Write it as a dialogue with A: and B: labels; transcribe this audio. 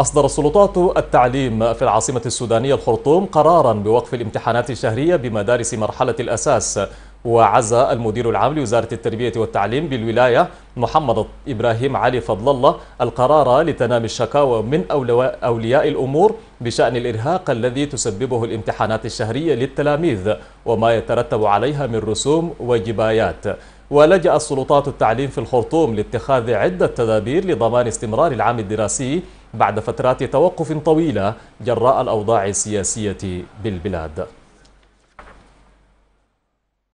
A: أصدر السلطات التعليم في العاصمة السودانية الخرطوم قرارا بوقف الامتحانات الشهرية بمدارس مرحلة الأساس وعزى المدير العام لوزارة التربية والتعليم بالولاية محمد إبراهيم علي فضل الله القرار لتنامي الشكاوى من أولياء الأمور بشأن الإرهاق الذي تسببه الامتحانات الشهرية للتلاميذ وما يترتب عليها من رسوم وجبايات ولجأ السلطات التعليم في الخرطوم لاتخاذ عدة تدابير لضمان استمرار العام الدراسي بعد فترات توقف طويلة جراء الأوضاع السياسية بالبلاد